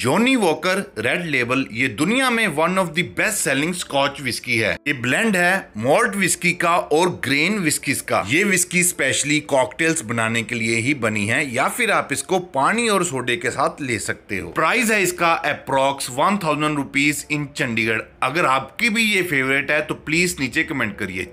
Johnny walker red label ये दुनिया में one of the best selling scotch whisky है ये ब्लेंड है मॉल्ट विस्की का और ग्रेन विस्कीज का ये विस्की स्पेशली कॉकटेल्स बनाने के लिए ही बनी है या फिर आप इसको पानी और सोडे के साथ ले सकते हो प्राइस है इसका approx one thousand rupees in Chandigarh अगर आपकी भी ये फेवरेट है तो प्लीज नीचे कमेंट करिए